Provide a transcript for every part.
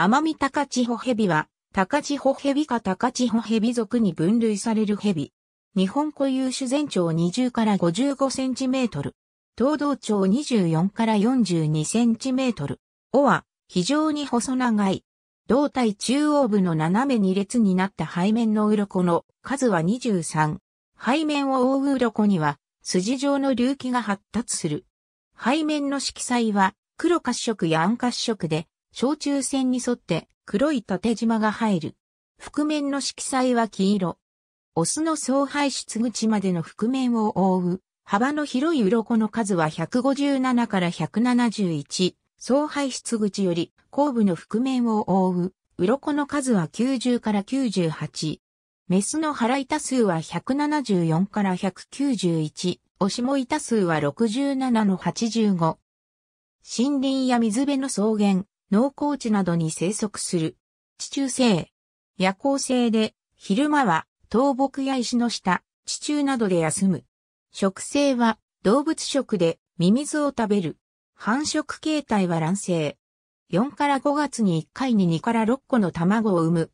タカ高千穂蛇は、高千穂蛇か高千穂蛇属に分類される蛇。日本固有種全長20から55センチメートル。東道長24から42センチメートル。尾は、非常に細長い。胴体中央部の斜め2列になった背面の鱗の数は23。背面を覆う鱗には、筋状の隆起が発達する。背面の色彩は、黒褐色や暗褐色で、小中線に沿って黒い縦縞が入る。覆面の色彩は黄色。オスの総排出口までの覆面を覆う、幅の広い鱗の数は157から171、総排出口より後部の覆面を覆う、鱗の数は90から98。メスの腹板数は174から191、おしも板数は67の85。森林や水辺の草原、農耕地などに生息する。地中生。夜行性で、昼間は倒木や石の下、地中などで休む。食性は動物食でミミズを食べる。繁殖形態は卵生。4から5月に1回に2から6個の卵を産む。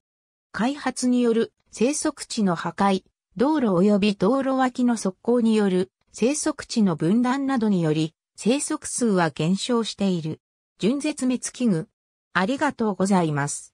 開発による生息地の破壊、道路及び道路脇の側溝による生息地の分断などにより、生息数は減少している。純絶滅危惧。ありがとうございます。